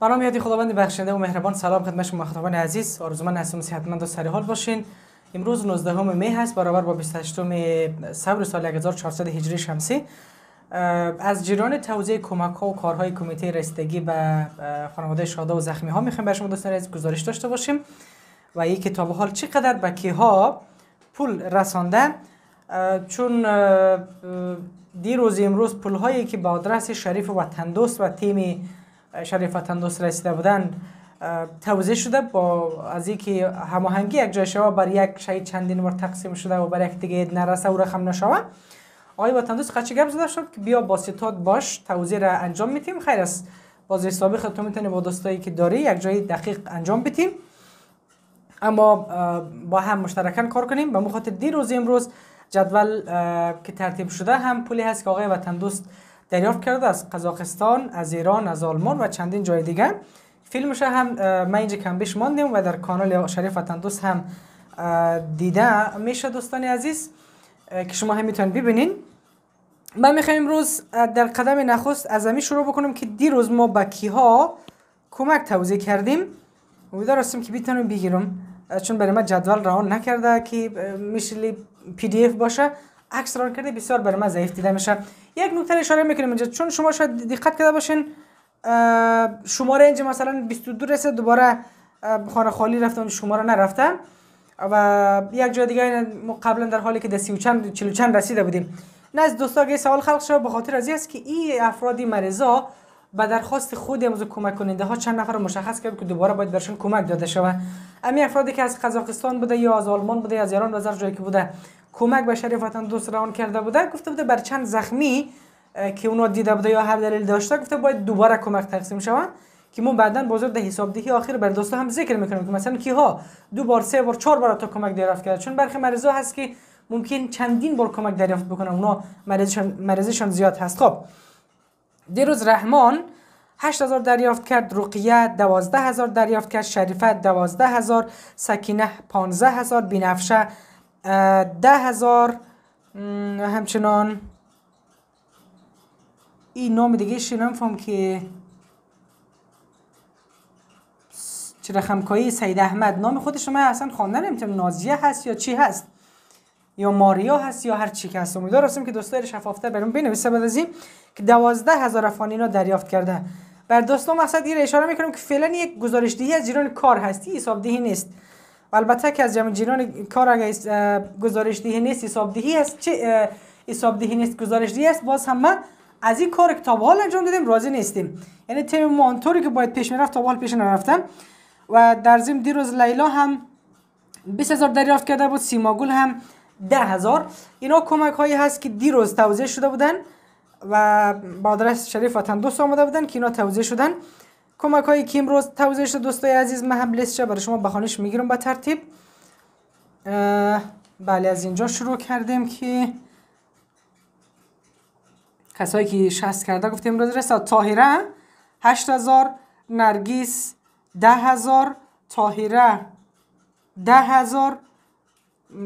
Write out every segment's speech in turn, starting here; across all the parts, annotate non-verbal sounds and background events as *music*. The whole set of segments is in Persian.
برام یادی خداوند بخشنده و مهربان سلام خدمت شما مخاطبان عزیز آرزومند هستم صحتمند و حال باشین امروز 19 می هست برابر با 28 سبر سال 1400 هجری شمسی از جریان توزیع کمک ها و کارهای کمیته رستگی به خانواده شاده و زخمی ها میخوایم برای شما دوستان عزیز گزارش داشته باشیم و این کتاب حال چقدر به کیها پول رسانده چون دیروز امروز پول هایی که با آدرس شریف و دوست و تیمی شریفت دوست رسیده بودن توضیح شده با از اینکه هماهنگی یک جای شوا بر یک شهید چندین بار تقسیم شده و بر یک دیگه نرسه و رقم نشوه آقای وطن دوست قچه گپ زده شد که بیا با ستاد باش توضیح را انجام میتیم خیر است بازی خود تو میتونی با دوستایی که داری یک جای دقیق انجام بتیم اما با هم مشترکان کار کنیم به مخاطر دیروز امروز جدول که ترتیب شده هم پولی هست که آقای وطن دوست دریافت کرده از قزاقستان از ایران از آلمان و چندین جای دیگه فیلمش هم من اینجا کم ماندیم و در کانال شریف وطن دوست هم دیده میشه دوستان عزیز که شما هم میتونید ببینین من میخوایم امروز در قدم نخست از همین شروع بکنم که دیروز ما با کیها کمک توضیح کردیم امیدوار هستیم که بتونم بگیرم چون برای من جدول روان نکرده که میشلی پی دی اف باشه عکس کرده بسیار بر من ضعیف دیده میشه یک نکته اشاره میکنیم اینجا چون شما شاید دقت کرده باشین شماره اینجا مثلا 22 رسه دوباره خانه خالی رفتن شماره نرفته و یک جای دیگه قبلا در حالی که در 30 چند 40 چند رسیده بودیم نه از دوستا که سوال خلق شد به خاطر از است که این افرادی مریضا با درخواست خود امروز کمک کننده ها چند نفر مشخص کرد که دوباره باید برشون کمک داده شود امی افرادی که از قزاقستان بوده یا از آلمان بوده یا از ایران و جایی که بوده کمک به شریف وطن دوست روان کرده بوده گفته بوده بر چند زخمی که اونا دیده بوده یا هر دلیل داشته گفته باید دوباره کمک تقسیم شوند که ما بعدا بازار ده حساب دهی آخر بر دوستا هم ذکر میکنیم که مثلا کیها دو بار سه بار چهار بار تا کمک دریافت کرده چون برخی مریضا هست که ممکن چندین بار کمک دریافت بکنن اونا مریضشان زیاد هست خب دیروز رحمان 8000 دریافت کرد رقیه 12000 دریافت کرد شریفت 12000 سکینه 15000 بنفشه ده هزار همچنان این نام دیگه شی فهم که چرا خمکایی سید احمد نام خود من اصلا خواندن نمیتونم نازیه هست یا چی هست یا ماریا هست یا هر چی که هست امیدوار هستم که دوستای شفافتر برام بنویسه بعد از این که دوازده هزار افغانی را دریافت کرده بر دوستان مقصد این اشاره میکنم که فعلا یک گزارش دهی از جریان کار هستی حساب دهی نیست البته که از جمع جیران کار اگر گزارش دیه نیست حساب دهی است چه حساب نیست گزارش دیه است باز هم از این کار که تا حال انجام دادیم راضی نیستیم یعنی تیم ما که باید پیش میرفت تا حال پیش نرفتم و در ضمن دیروز لیلا هم 20000 دریافت کرده بود گل هم 10000 اینا کمک هایی هست که دیروز توزیع شده بودن و با آدرس شریف وطن دوست آمده بودن که اینا توزیع شدن کمک هایی که روز توضیح شد دوستای عزیز من هم لیست برای شما بخوانش میگیرم با ترتیب بله از اینجا شروع کردیم که کسایی که شست کرده گفتیم امروز رسد تاهیره هشت هزار نرگیس ده هزار تاهیره ده هزار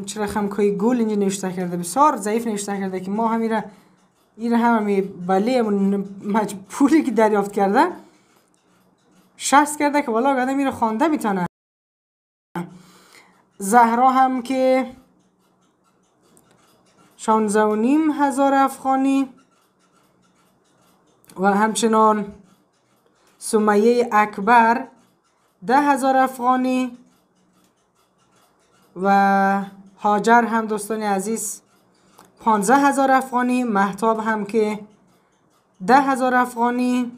چرا خمکای گل اینجا نوشته کرده بسیار ضعیف نوشته کرده که ما همیره این همه بله مجبوری پولی که دریافت کرده شخص کرده که والا آدم رو خوانده میتونه زهرا هم که شانزه و نیم هزار افغانی و همچنان سمیه اکبر ده هزار افغانی و هاجر هم دوستان عزیز پانزه هزار افغانی محتاب هم که ده هزار افغانی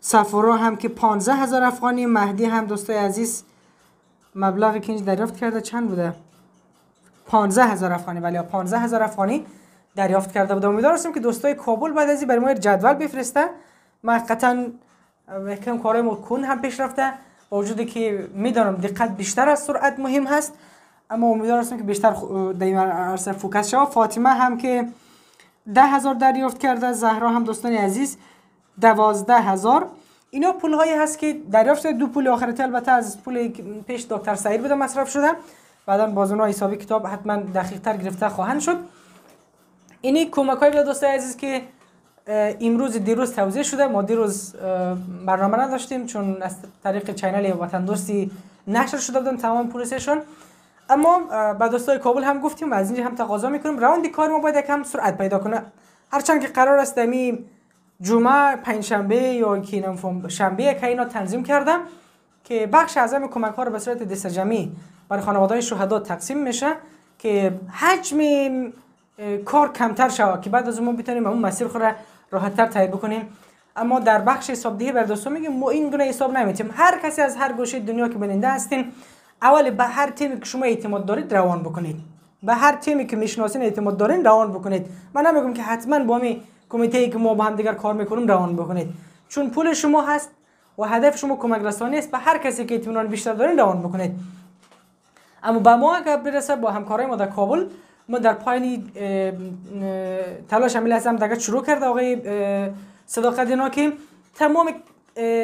صفورا هم که 15 هزار افغانی مهدی هم دوستای عزیز مبلغی که اینجا دریافت کرده چند بوده 15 هزار افغانی ولی 15 هزار افغانی دریافت کرده بودم امیدوار هستم که دوستای کابل بعد از این برای ما جدول بفرسته ما محکم کارای کارهای کن هم پیش رفته با وجودی که میدانم دقت بیشتر از سرعت مهم هست اما امیدوار هستم که بیشتر در این عرصه فوکس شما فاطمه هم که ده هزار دریافت کرده زهرا هم دوستان عزیز دوازده هزار اینا پول هایی هست که دریافت شده دو پول آخرت البته از پول پیش دکتر سعید بوده مصرف شده بعدا باز اونها حساب کتاب حتما دقیق تر گرفته خواهند شد اینی کمک های دوستای عزیز که امروز دیروز توضیح شده ما دیروز برنامه نداشتیم چون از طریق چینل وطن دوستی نشر شده بودن تمام پروسشون اما با دوستای کابل هم گفتیم و از اینجا هم تقاضا میکنیم راوند کار ما باید هم سرعت پیدا کنه هرچند که قرار است دمی جمعه پنجشنبه یا که شنبه که اینا تنظیم کردم که بخش اعظم کمک ها رو به صورت دسته جمعی برای خانواده های شهدا تقسیم میشه که حجم کار کمتر شود که بعد از ما بتونیم اون مسیر خود راحت تر تایید بکنیم اما در بخش حساب بر دوستان میگیم ما این گونه حساب نمیتیم هر کسی از هر گوشه دنیا که بیننده هستین اول به هر تیمی که شما اعتماد دارید روان بکنید به هر تیمی که میشناسین اعتماد دارین روان بکنید من نمیگم که حتما با می کمیته ای که ما با هم دیگر کار میکنیم روان بکنید چون پول شما هست و هدف شما کمک رسانی است به هر کسی که اطمینان بیشتر دارین روان بکنید اما به ما اگر برسه با همکارای ما در کابل ما در پایین تلاش عملی هستم دیگه شروع کرده آقای صداقت اینا که تمام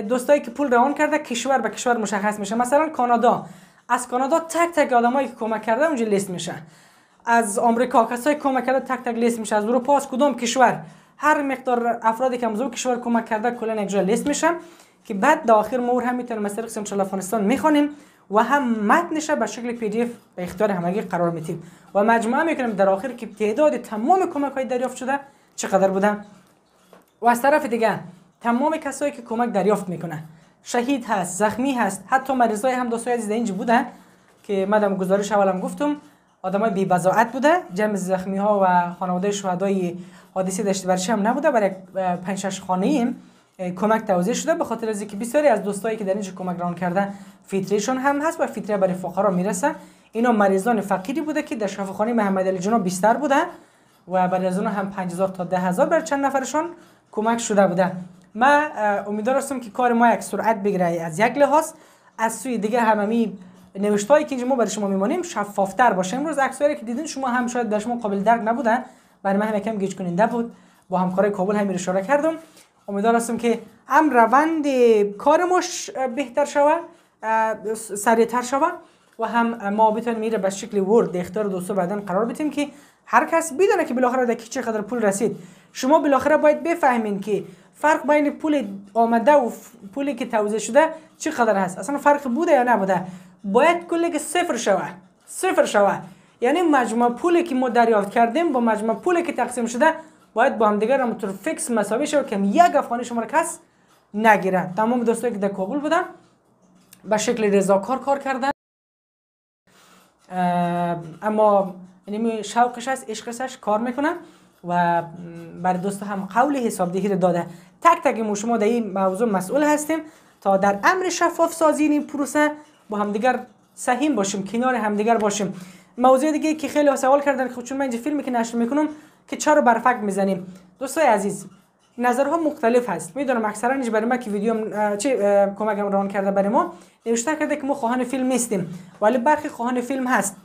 دوستایی که پول روان کرده کشور به کشور مشخص میشه مثلا کانادا از کانادا تک تک آدمایی که کمک کرده اونجا لیست میشه از آمریکا کسایی کمک کرده تک تک لیست میشه از اروپا از کدام کشور هر مقدار افرادی که امروز کشور کمک کرده کلا یک لیست میشه که بعد در آخر مور هم میتونیم از طریق سمشال افغانستان میخونیم و هم متنش به شکل پی دی اف به اختیار همگی قرار میتیم و مجموعه میکنیم در آخر که تعداد تمام کمک های دریافت شده چقدر بوده؟ و از طرف دیگه تمام کسایی که کمک دریافت میکنن شهید هست زخمی هست حتی مریضای هم دوستای عزیز اینج بودن که مدام گزارش اولم گفتم آدمای بی بزاعت بوده جمع زخمی ها و خانواده شهدای حادثه داشته برش هم نبوده برای پنج شش خانه ایم کمک توزیع شده به خاطر از اینکه بسیاری از دوستایی که در اینجا کمک ران کردن فیتریشون هم هست و فیتری برای فقرا میرسه اینا مریضان فقیری بوده که در شفاخانه محمد علی جناب بیشتر بوده و برای از اون هم 5000 تا 10000 بر چند نفرشون کمک شده بوده من امیدوار هستم که کار ما یک سرعت بگیره از یک لحاظ از سوی دیگه هممی نوشتهایی که ما برای شما میمانیم شفافتر باشه امروز عکسایی که دیدین شما هم شاید در شما قابل درک نبودن برای من هم یکم گیج کننده بود با همکارای کابل هم اشاره کردم امیدوار هستم که هم روند کار ما بهتر شود سریعتر شود و هم ما بتونیم میره به شکل ورد اختیار دوستا بعدن قرار بدیم که هر کس بدونه که بالاخره در چه قدر پول رسید شما بالاخره باید بفهمین که فرق بین پول آمده و پولی که توزیع شده قدر هست اصلا فرق بوده یا نبوده باید کلی که صفر شوه صفر شوه یعنی مجموع پولی که ما دریافت کردیم با مجموع پولی که تقسیم شده باید با هم دیگه همونطور فکس مساوی که یک افغانی شما را کس نگیره تمام دوستایی که در کابل بودن به شکل رضاکار کار کردن اما یعنی شوقش از عشقش کار میکنن و برای دوست هم قول حسابدهی رو داده تک تک ما شما در این موضوع مسئول هستیم تا در امر شفاف سازی این پروسه با همدیگر سهیم باشیم کنار همدیگر باشیم موضوع دیگه که خیلی سوال کردن که خب چون من اینجا فیلمی که نشر میکنم که چرا برفک میزنیم دوستای عزیز نظرها مختلف هست میدونم اکثرا اینج برای ما که ویدیو چه کمکم روان کرده برای ما نوشته کرده که ما خواهان فیلم نیستیم ولی برخی خواهان فیلم هست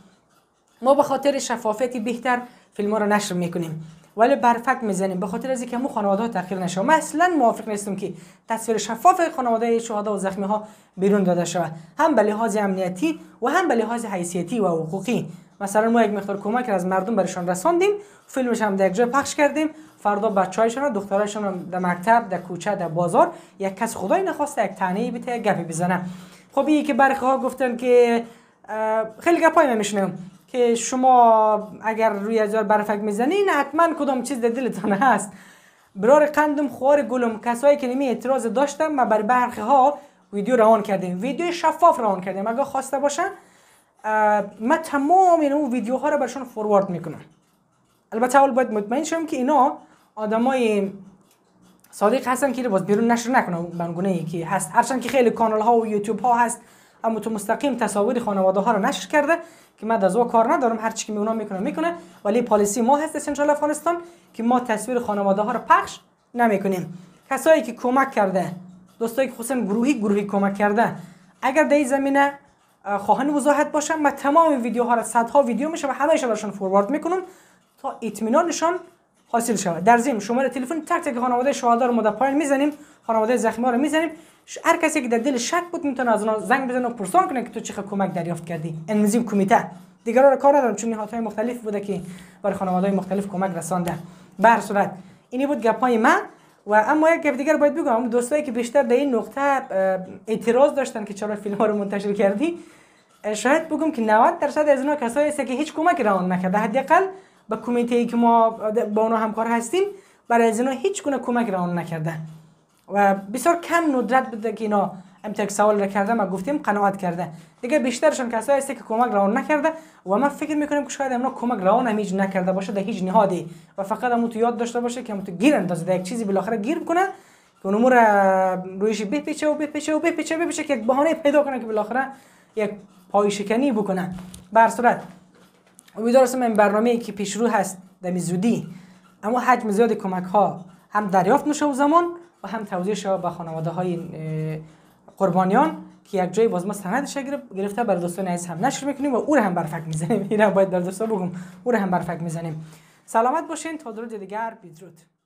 ما به خاطر شفافیت بهتر فیلم ها رو نشر میکنیم ولی برفک میزنیم به خاطر از اینکه مو خانواده تغییر نشه مثلا موافق نیستم که تصویر شفاف خانواده شهدا و زخمی ها بیرون داده شود هم به لحاظ امنیتی و هم به لحاظ حیثیتی و حقوقی مثلا ما یک مقدار کمک را از مردم برشان رساندیم فیلمش هم در جای پخش کردیم فردا بچه‌هایشان و دخترایشان در مکتب در کوچه در بازار یک کس خدای نخواسته یک تنه ای گپی بزنه خب یکی که برخه ها گفتن که خیلی گپای نمیشنم که شما اگر روی هزار برفک میزنین حتما کدام چیز در دلتان هست برار قندم خوار گلم کسایی که نمی اعتراض داشتم ما بر برخی ها ویدیو روان کردیم ویدیو شفاف روان کردیم اگر خواسته باشن ما تمام این اون ویدیوها رو برشون فوروارد میکنم البته اول باید مطمئن شم که اینا آدمای صادق هستن که باز بیرون نشر نکنم بنگونه ای که هست هرچند که خیلی کانال ها و یوتیوب ها هست اما تو مستقیم تصاویر خانواده ها رو نشر کرده که من از او کار ندارم هر چی که میونا میکنه میکنه ولی پالیسی ما هست انشالله افغانستان که ما تصویر خانواده ها رو پخش نمیکنیم کسایی که کمک کرده دوستایی که خصوصا گروهی گروهی کمک کرده اگر در زمینه خواهن وضاحت باشم من تمام ویدیوها رو صدها ویدیو میشه و همه براشون فوروارد میکنم تا اطمینانشان حاصل شود در ضمن شماره تلفن تک تک خانواده شهدا رو پایل میزنیم خانواده زخمی رو میزنیم هر کسی که در دل شک بود میتونه از اونها زنگ بزنه و پرسان کنه که تو چه خب کمک دریافت کردی انزیم کمیته دیگه رو کار ندارم چون نهادهای مختلف بوده که برای خانواده مختلف کمک رسانده به هر صورت اینی بود گپای من و اما یک گپ دیگر باید بگم دوستایی که بیشتر در این نقطه اعتراض داشتن که چرا فیلم ها رو منتشر کردی شاید بگم که 90 درصد از اونها کسایی هستن که هیچ کمکی روان نکرده حداقل به کمیته ای که ما با اونا همکار هستیم برای از اینا هیچ گونه کمک را نکرده و بسیار کم ندرت بده که اینا امتک سوال را کرده ما گفتیم قناعت کرده دیگه بیشترشان کسایی هست که کمک روان نکرده و ما فکر میکنیم که شاید اونا کمک روان آن هیچ نکرده باشه در هیچ نهادی و فقط هم تو یاد داشته باشه که هم تو گیر اندازه یک چیزی بالاخره گیر کنه که اون رویش بپیچه و بپیچه و بپیچه بپیچه که یک بهانه پیدا کنه که بالاخره یک پای شکنی بکنه به صورت امیدوار هستم این برنامه که پیش رو هست دمی زودی اما حجم زیاد کمک ها هم دریافت میشه و زمان و هم توضیح شود به خانواده های قربانیان که یک جای باز ما سندش گرفته بر دوستان عزیز هم نشر میکنیم و او هم برفک میزنیم *laughs* این باید در دوستان بگم او هم برفک میزنیم سلامت باشین تا درود دیگر بدرود